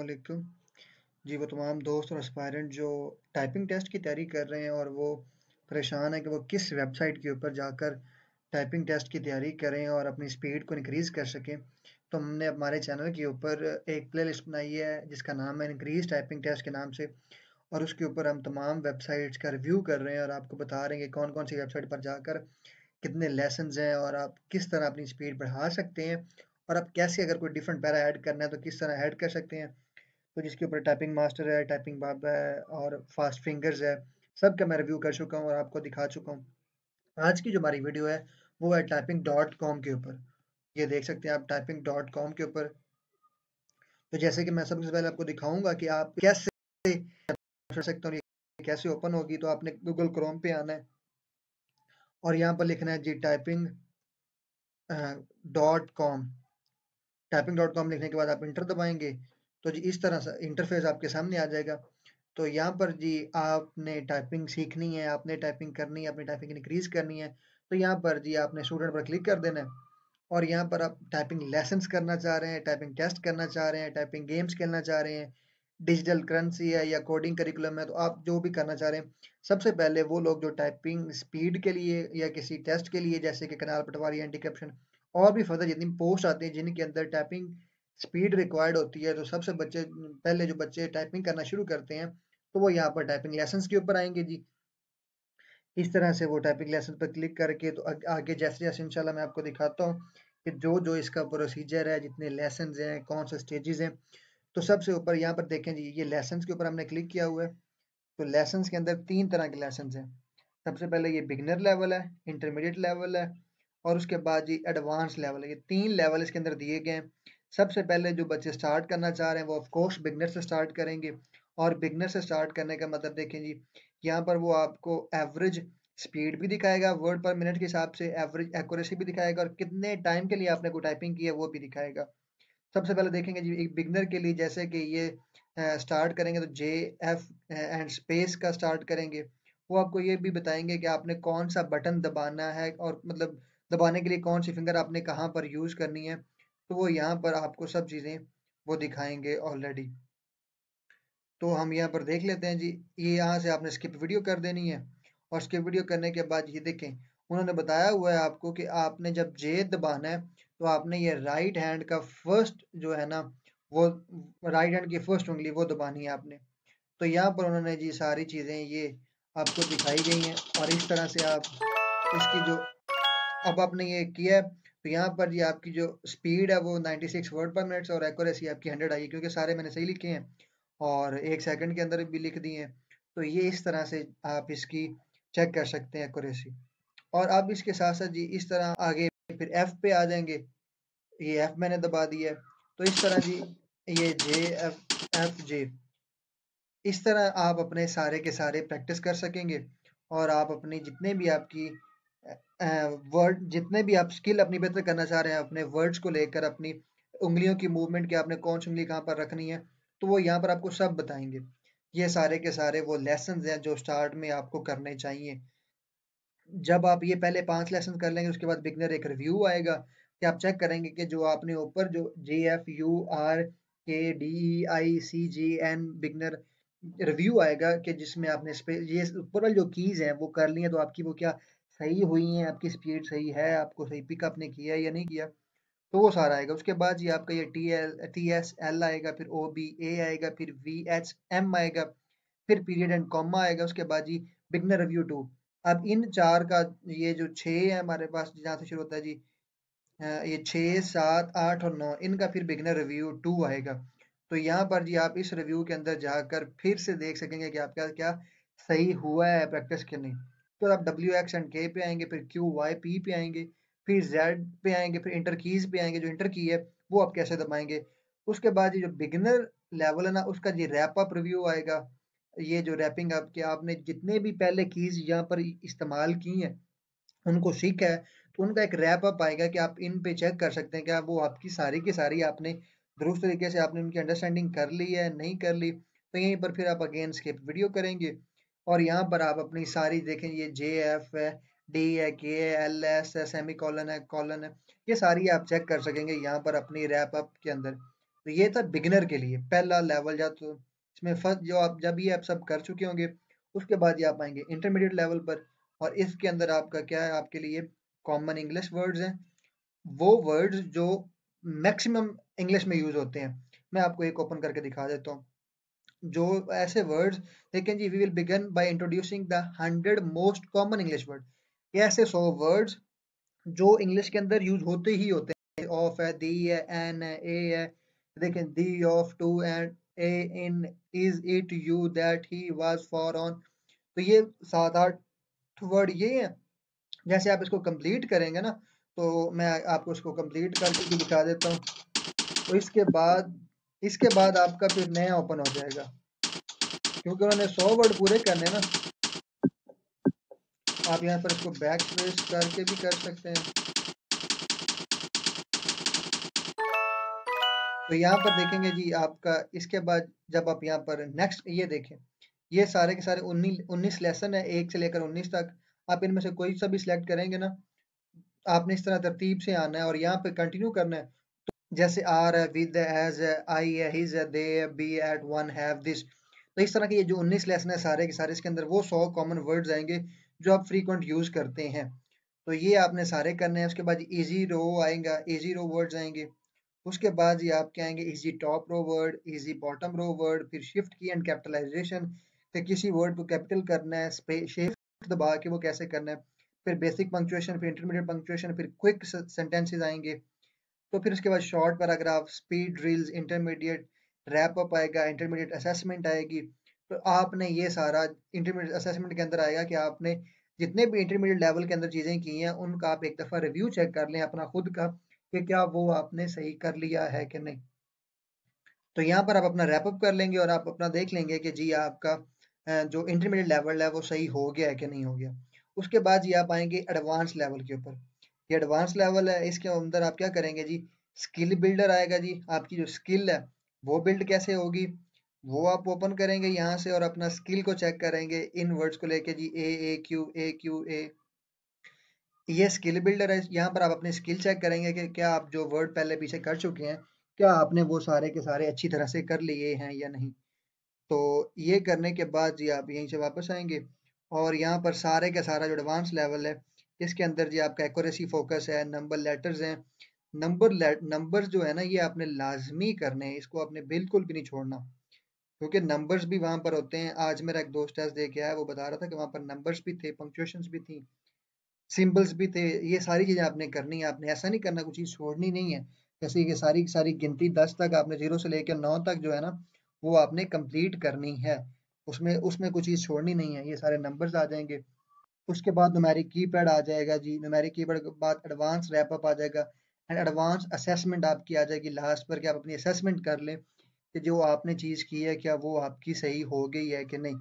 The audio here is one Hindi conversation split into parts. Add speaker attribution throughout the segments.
Speaker 1: वालेकुम जी वो तमाम दोस्त और एस्पायरेंट जो टाइपिंग टेस्ट की तैयारी कर रहे हैं और वो परेशान है कि वो किस वेबसाइट के ऊपर जाकर टाइपिंग टेस्ट की तैयारी करें और अपनी स्पीड को इंक्रीज़ कर सकें तो हमने हमारे चैनल के ऊपर एक प्ले लिस्ट बनाई है जिसका नाम है इंक्रीज टाइपिंग टेस्ट के नाम से और उसके ऊपर हम तमाम वेबसाइट्स का रिव्यू कर रहे हैं और आपको बता रहे हैं कि कौन कौन सी वेबसाइट पर जाकर कितने लेसन हैं और आप किस तरह अपनी स्पीड बढ़ा सकते हैं और आप कैसे अगर कोई डिफरेंट पैरा ऐड करना है तो किस तरह ऐड कर सकते हैं तो जिसके ऊपर टाइपिंग मास्टर है टाइपिंग बाबा है और फास्ट फिंगर्स है सब का मैं रिव्यू कर चुका हूँ और आपको दिखा चुका हूँ आज की जो हमारी वीडियो है वो है टाइपिंग डॉट कॉम के ऊपर ये देख सकते हैं आप टाइपिंग डॉट कॉम के ऊपर तो जैसे कि मैं सबसे पहले आपको दिखाऊंगा कि आप कैसे कर सकते हो कैसे ओपन होगी तो आपने गूगल क्रोम पे आना है और यहाँ पर लिखना है जी typing dot com typing dot com लिखने के बाद आप इंटर दबाएंगे तो जी इस तरह से इंटरफेस आपके सामने आ जाएगा तो यहाँ पर जी आपने टाइपिंग सीखनी है आपने टाइपिंग करनी है अपनी टाइपिंग इंक्रीज करनी है तो यहाँ पर जी आपने स्टूडेंट पर क्लिक कर देना है और यहाँ पर आप टाइपिंग लेसन करना चाह रहे हैं टाइपिंग टेस्ट करना चाह रहे हैं टाइपिंग गेम्स खेलना चाह रहे हैं डिजिटल करेंसी है या कोडिंग करिकुलम है तो आप जो भी करना चाह रहे हैं सबसे पहले वो लोग जो टाइपिंग स्पीड के लिए या किसी टेस्ट के लिए जैसे कि कनाल पटवारी एंटी करप्शन और भी फर्दर जितनी पोस्ट आती हैं जिनके अंदर टाइपिंग स्पीड रिक्वायर्ड होती है तो सबसे बच्चे पहले जो बच्चे टाइपिंग करना शुरू करते हैं तो वो यहाँ पर टाइपिंग लेसन के ऊपर आएंगे जी इस तरह से वो टाइपिंग लेसन पर क्लिक करके तो आगे जैसे जैसे इंशाल्लाह मैं आपको दिखाता हूँ कि जो जो इसका प्रोसीजर है जितने लेसन हैं कौन से स्टेजेस हैं तो सबसे ऊपर यहाँ पर देखें जी ये लेसन के ऊपर हमने क्लिक किया हुआ है तो लेसन के अंदर तीन तरह के लेसन हैं सबसे पहले ये बिगनर लेवल है इंटरमीडिएट लेवल है और उसके बाद जी एडवांस लेवल है ये तीन लेवल इसके अंदर दिए गए हैं सबसे पहले जो बच्चे स्टार्ट करना चाह रहे हैं वो ऑफकोर्स बिगनर से स्टार्ट करेंगे और बिगनर से स्टार्ट करने का मतलब देखें जी यहाँ पर वो आपको एवरेज स्पीड भी दिखाएगा वर्ड पर मिनट के हिसाब से एवरेज एक्यूरेसी भी दिखाएगा और कितने टाइम के लिए आपने को टाइपिंग की है वो भी दिखाएगा सबसे पहले देखेंगे जी एक बिगनर के लिए जैसे कि ये स्टार्ट करेंगे तो जे एफ एंड स्पेस का स्टार्ट करेंगे वो आपको ये भी बताएंगे कि आपने कौन सा बटन दबाना है और मतलब दबाने के लिए कौन सी फिंगर आपने कहाँ पर यूज़ करनी है तो वो यहाँ पर आपको सब चीज़ें वो दिखाएंगे ऑलरेडी तो हम यहाँ पर देख लेते हैं जी ये यहाँ से आपने स्किप वीडियो कर देनी है और स्किप वीडियो करने के बाद ये देखें उन्होंने बताया हुआ है आपको कि आपने जब जे दबाना है तो आपने ये राइट हैंड का फर्स्ट जो है ना वो राइट हैंड की फर्स्ट उंगली वो दबानी है आपने तो यहाँ पर उन्होंने जी सारी चीज़ें ये आपको दिखाई गई हैं और इस तरह से आप इसकी जो अब आपने ये किया है तो यहाँ पर ये आपकी जो स्पीड है वो 96 सिक्स वर्ड पर मिनट्स और एक्यूरेसी आपकी 100 आई क्योंकि सारे मैंने सही लिखे हैं और एक सेकंड के अंदर भी लिख दिए हैं तो ये इस तरह से आप इसकी चेक कर सकते हैं एक्यूरेसी और अब इसके साथ साथ जी इस तरह आगे फिर एफ़ पे आ जाएंगे ये एफ़ मैंने दबा दिया है तो इस तरह जी ये जे एफ एफ जे इस तरह आप अपने सारे के सारे प्रैक्टिस कर सकेंगे और आप अपनी जितने भी आपकी वर्ड जितने भी आप स्किल अपनी बेहतर करना चाह रहे हैं अपने वर्ड्स को लेकर अपनी उंगलियों की मूवमेंट की आपने कौन सी उंगली कहाँ पर रखनी है तो वो यहाँ पर आपको सब बताएंगे ये सारे के सारे वो लेसन हैं जो स्टार्ट में आपको करने चाहिए जब आप ये पहले पांच लेसन कर लेंगे उसके बाद बिगनर एक रिव्यू आएगा कि आप चेक करेंगे कि जो आपने ऊपर जो J F U R K D E I C G N beginner review आएगा कि जिसमें आपने ये ऊपर वाली जो कीज़ हैं वो कर ली हैं तो आपकी वो क्या सही हुई हैं आपकी स्पीड सही है आपको सही पिकअप ने किया या नहीं किया तो वो सारा आएगा उसके बाद ये आपका ये T L T S L आएगा फिर ओ बी ए आएगा फिर वी एच एम आएगा फिर पीरियड एंड कॉमा आएगा उसके बाद जी बिगनर रिव्यू टू अब इन चार का ये जो छः है हमारे पास जहाँ से शुरू होता है जी ये छः सात आठ और नौ इनका फिर बिगनर रिव्यू टू आएगा तो यहाँ पर जी आप इस रिव्यू के अंदर जाकर फिर से देख सकेंगे कि आपका क्या सही हुआ है प्रैक्टिस के नहीं फिर आप डब्ल्यू एक्स एंड के पे आएंगे फिर क्यू वाई पी पे आएंगे फिर जेड पे आएंगे फिर इंटर कीज पे आएंगे जो इंटर की है वो आप कैसे दबाएंगे उसके बाद ये जो बिगिनर लेवल है ना उसका जी रैप अप रिव्यू आएगा ये जो रैपिंग अप कि आपने जितने भी पहले कीज यहाँ पर इस्तेमाल की हैं उनको सीखा है तो उनका एक रैप अप आएगा कि आप इन पे चेक कर सकते हैं कि आप वो आपकी सारी की सारी आपने दुरुस्त तरीके से आपने उनकी अंडरस्टैंडिंग कर ली है नहीं कर ली तो यहीं पर फिर आप अगेन स्किप वीडियो करेंगे और यहाँ पर आप अपनी सारी देखें ये जे एफ है डी है के एल एस है सेमी कॉलन है कॉलन है ये सारी आप चेक कर सकेंगे यहाँ पर अपनी रैप अप के अंदर तो ये था बिगनर के लिए पहला लेवल या तो इसमें फर्स्ट जो आप जब ये आप सब कर चुके होंगे उसके बाद ये आप आएंगे इंटरमीडिएट लेवल पर और इसके अंदर आपका क्या है आपके लिए कॉमन इंग्लिश वर्ड्स हैं वो वर्ड्स जो मैक्सिमम इंग्लिश में यूज़ होते हैं मैं आपको एक ओपन करके दिखा देता हूँ जो ऐसे वर्ड्स देखें जी we will begin by introducing the hundred most common English word ये ऐसे सौ वर्ड्स जो इंग्लिश के अंदर यूज होते ही होते हैं ऑफ है दी है एन है ए है देखें the of to and a in is it you that he was for on तो ये सात आठ वर्ड ये हैं जैसे आप इसको कंप्लीट करेंगे ना तो मैं आपको इसको कंप्लीट करके भी दिखा देता हूँ तो इसके बाद इसके बाद आपका फिर नया ओपन हो जाएगा क्योंकि उन्होंने सौ वर्ड पूरे करने ना आप यहाँ पर इसको बैक प्रेस करके भी कर सकते हैं तो यहाँ पर देखेंगे जी आपका इसके बाद जब आप यहाँ पर नेक्स्ट ये देखें ये सारे के सारे उन्नीस उन्नीस लेसन है एक से लेकर उन्नीस तक आप इनमें से कोई सा भी सिलेक्ट करेंगे ना आपने इस तरह तरतीब से आना है और यहाँ पे कंटिन्यू करना है जैसे are with as I his they be at one have this तो इस तरह के ये जो 19 लेसन है सारे के सारे इसके अंदर वो सौ कॉमन वर्ड्स आएंगे जो आप फ्रीक्वेंट यूज़ करते हैं तो ये आपने सारे करने हैं उसके बाद इजी रो आएगा इजी रो वर्ड्स आएंगे उसके बाद ये आपके आएंगे easy top row word easy bottom row word फिर शिफ्ट की एंड कैपिटलाइजेशन फिर किसी वर्ड को कैपिटल करना है शिफ्ट दबा के वो कैसे करना है फिर बेसिक पंक्चुएशन फिर इंटरमीडिएट पंक्चुएशन फिर क्विक सेंटेंसेज आएंगे तो फिर उसके बाद short paragraph speed drills intermediate wrap up आएगा इंटरमीडिएट असेसमेंट आएगी तो आपने ये सारा इंटरमीडिएट असेसमेंट के अंदर आएगा कि आपने जितने भी इंटरमीडिएट लेवल के अंदर चीज़ें की हैं उनका आप एक दफ़ा रिव्यू चेक कर लें अपना खुद का कि क्या वो आपने सही कर लिया है कि नहीं तो यहाँ पर आप अपना रैपअप कर लेंगे और आप अपना देख लेंगे कि जी आपका जो इंटरमीडिएट लेवल है वो सही हो गया है कि नहीं हो गया उसके बाद जी आप आएंगे एडवांस लेवल के ऊपर ये एडवांस लेवल है इसके अंदर आप क्या करेंगे जी स्किल बिल्डर आएगा जी आपकी जो स्किल है वो बिल्ड कैसे होगी वो आप ओपन करेंगे यहाँ से और अपना स्किल को चेक करेंगे इन वर्ड्स को लेके जी ए ए क्यू ए क्यू ए ये स्किल बिल्डर है यहाँ पर आप अपनी स्किल चेक करेंगे कि क्या आप जो वर्ड पहले पीछे कर चुके हैं क्या आपने वो सारे के सारे अच्छी तरह से कर लिए हैं या नहीं तो ये करने के बाद जी आप यहीं से वापस आएंगे और यहाँ पर सारे का सारा जो एडवांस लेवल है इसके अंदर जी आपका एक्यूरेसी फोकस है नंबर लेटर्स हैं नंबर नंबर्स जो है ना ये आपने लाजमी करने हैं इसको आपने बिल्कुल भी नहीं छोड़ना क्योंकि नंबर्स भी वहाँ पर होते हैं आज मेरा एक दोस्त टेस्ट दे के आया वो बता रहा था कि वहाँ पर नंबर्स भी थे पंक्चुएशन भी थी सिंबल्स भी थे ये सारी चीज़ें आपने करनी है आपने ऐसा नहीं करना कुछ चीज़ छोड़नी नहीं है जैसे ये सारी सारी गिनती दस तक आपने जीरो से लेकर नौ तक जो है ना वो आपने कंप्लीट करनी है उसमें उसमें कुछ चीज़ छोड़नी नहीं है ये सारे नंबर्स आ जाएंगे उसके बाद नुमेरिक कीपैड आ जाएगा जी नुमेरिक कीपैड के बाद एडवांस रैपअप आ जाएगा एंड एडवांस असेसमेंट आपकी आ जाएगी लास्ट पर कि आप अपनी असेसमेंट कर लें कि जो आपने चीज़ की है क्या वो आपकी सही हो गई है कि नहीं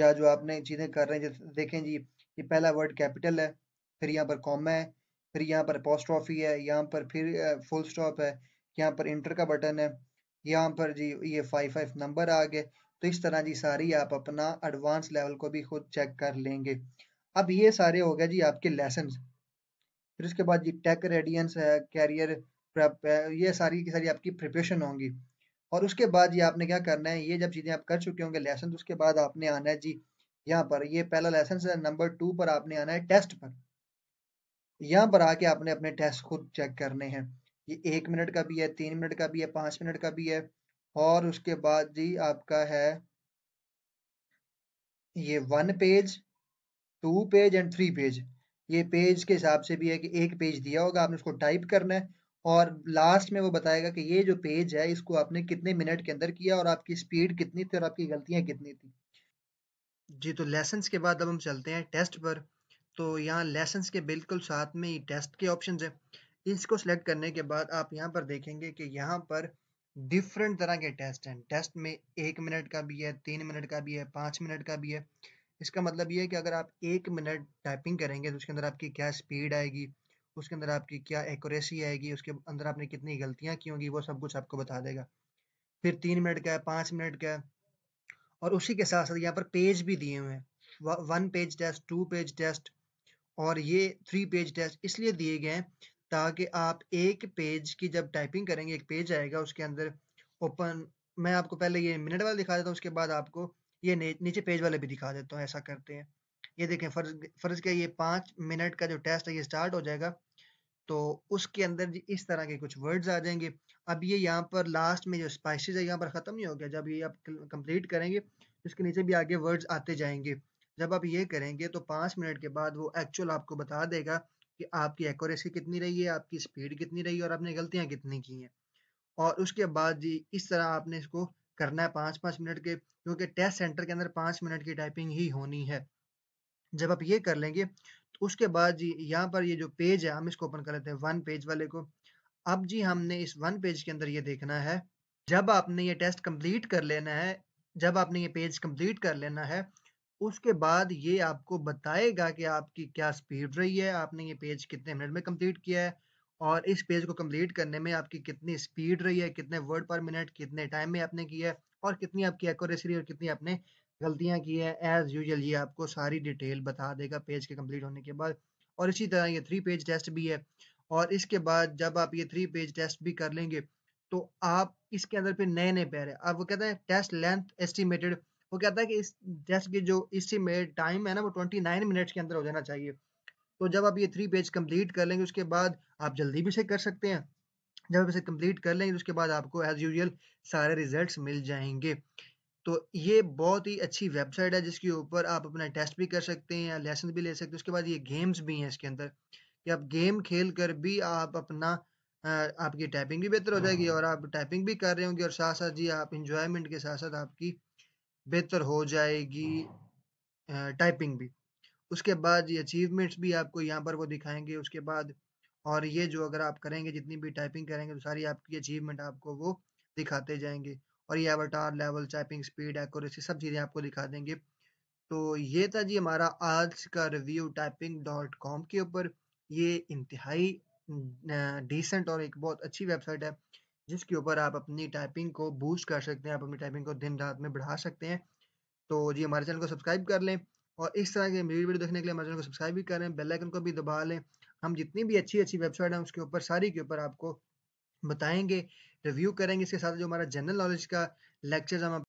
Speaker 1: या जो आपने चीज़ें कर रहे हैं देखें जी ये पहला वर्ड कैपिटल है फिर यहाँ पर कॉमा है फिर यहाँ पर पोस्ट्रॉफी है यहाँ पर फिर फुल स्टॉप है यहाँ पर इंटर का बटन है यहाँ पर जी ये फाइव फाइव नंबर आ गए तो इस तरह जी सारी आप अपना एडवांस लेवल को भी खुद चेक कर लेंगे अब ये सारे हो गए जी आपके लेसन फिर उसके बाद जी टेक रेडियंस है कैरियर ये सारी की सारी आपकी प्रिपरेशन होंगी और उसके बाद ये आपने क्या करना है ये जब चीज़ें आप कर चुके होंगे लेसन उसके बाद आपने आना है जी यहाँ पर ये पहला लेसन है नंबर टू पर आपने आना है टेस्ट पर यहाँ पर आके आपने अपने टेस्ट खुद चेक करने हैं ये एक मिनट का भी है तीन मिनट का भी है पाँच मिनट का भी है और उसके बाद जी आपका है ये one page two page and three page ये पेज के हिसाब से भी है कि एक पेज दिया होगा आपने उसको टाइप करना है और लास्ट में वो बताएगा कि ये जो पेज है इसको आपने कितने मिनट के अंदर किया और आपकी स्पीड कितनी थी और आपकी गलतियाँ कितनी थी जी तो लेसन के बाद अब हम चलते हैं टेस्ट पर तो यहाँ लेसन के बिल्कुल साथ में ही टेस्ट के ऑप्शन है इसको सिलेक्ट करने के बाद आप यहाँ पर देखेंगे कि यहाँ पर डिफरेंट तरह के टेस्ट हैं टेस्ट में एक मिनट का भी है तीन मिनट का भी है पाँच मिनट का भी है इसका मतलब ये है कि अगर आप एक मिनट टाइपिंग करेंगे तो उसके अंदर आपकी क्या स्पीड आएगी उसके अंदर आपकी क्या एक्यूरेसी आएगी उसके अंदर आपने कितनी गलतियाँ की होंगी वो सब कुछ आपको बता देगा फिर तीन मिनट का है पाँच मिनट का है और उसी के साथ साथ यहाँ पर पेज भी दिए हुए हैं one page test two page test और ये थ्री पेज टेस्ट इसलिए दिए गए हैं ताकि आप एक पेज की जब टाइपिंग करेंगे एक पेज आएगा उसके अंदर ओपन मैं आपको पहले ये मिनट वाला दिखा देता हूँ उसके बाद आपको ये नीचे पेज वाले भी दिखा देता हूँ ऐसा करते हैं ये देखें फर्ज फर्ज क्या ये पाँच मिनट का जो टेस्ट है ये स्टार्ट हो जाएगा तो उसके अंदर जी इस तरह के कुछ वर्ड्स आ जाएंगे अब ये यहाँ पर लास्ट में जो स्पाइसेस है यहाँ पर ख़त्म नहीं हो गया जब ये आप कंप्लीट करेंगे उसके तो इसके नीचे भी आगे वर्ड्स आते जाएंगे जब आप ये करेंगे तो पाँच मिनट के बाद वो एक्चुअल आपको बता देगा कि आपकी एक्यूरेसी कितनी रही है आपकी स्पीड कितनी रही है और आपने गलतियाँ कितनी की हैं और उसके बाद जी इस तरह आपने इसको करना है पाँच पाँच मिनट के क्योंकि टेस्ट सेंटर के अंदर पाँच मिनट की टाइपिंग ही होनी है जब आप ये कर लेंगे तो उसके बाद जी यहाँ पर ये जो पेज है हम इसको ओपन कर लेते हैं वन पेज वाले को अब जी हमने इस वन पेज के अंदर ये देखना है जब आपने ये टेस्ट कंप्लीट कर लेना है जब आपने ये पेज कंप्लीट कर लेना है उसके बाद ये आपको बताएगा कि आपकी क्या स्पीड रही है आपने ये पेज कितने मिनट में कंप्लीट किया है और इस पेज को कंप्लीट करने में आपकी कितनी स्पीड रही है कितने वर्ड पर मिनट कितने टाइम में आपने किया है और कितनी आपकी एक्यूरेसी रही और कितनी आपने गलतियां की है एज यूजल ये आपको सारी डिटेल बता देगा पेज के कंप्लीट होने के बाद और इसी तरह ये थ्री पेज टेस्ट भी है और इसके बाद जब आप ये थ्री पेज टेस्ट भी कर लेंगे तो आप इसके अंदर फिर नए नए पैर है अब वो कहता है टेस्ट लेंथ एस्टिमेटेड वो कहता है कि इस टेस्ट की जो इस्टीमेट टाइम है ना वो ट्वेंटी नाइन मिनट्स के अंदर हो जाना चाहिए तो जब आप ये थ्री पेज कंप्लीट कर लेंगे उसके बाद आप जल्दी भी से कर सकते हैं जब आप इसे कंप्लीट कर लेंगे उसके बाद आपको एज यूजल सारे रिजल्ट्स मिल जाएंगे तो ये बहुत ही अच्छी वेबसाइट है जिसके ऊपर आप अपना टेस्ट भी कर सकते हैं लेसन भी ले सकते हैं उसके बाद ये गेम्स भी हैं इसके अंदर कि आप गेम खेल कर भी आप अपना आपकी टाइपिंग भी बेहतर हो हाँ, जाएगी हाँ। और आप टाइपिंग भी कर रहे होंगे और साथ साथ जी आप इंजॉयमेंट के साथ साथ आपकी बेहतर हो जाएगी टाइपिंग भी उसके बाद ये अचीवमेंट्स भी आपको यहाँ पर वो दिखाएंगे उसके बाद और ये जो अगर आप करेंगे जितनी भी टाइपिंग करेंगे तो सारी आपकी अचीवमेंट आपको वो दिखाते जाएंगे और ये avatar level typing speed accuracy सब चीज़ें आपको दिखा देंगे तो ये था जी हमारा आज का रिव्यू टाइपिंग डॉट कॉम के ऊपर ये इंतहाई डिसेंट और एक बहुत अच्छी वेबसाइट है जिसके ऊपर आप अपनी टाइपिंग को बूस्ट कर सकते हैं आप अपनी टाइपिंग को दिन रात में बढ़ा सकते हैं तो जी हमारे चैनल को सब्सक्राइब कर लें और इस तरह के वीडियो देखने के लिए हमारे चैनल को सब्सक्राइब भी करें बेलाइकन को भी दबा लें हम जितनी भी अच्छी अच्छी वेबसाइट हैं उसके ऊपर सारी के ऊपर आपको बताएंगे रिव्यू करेंगे इसके साथ जो हमारा जनरल नॉलेज का लेक्चर हम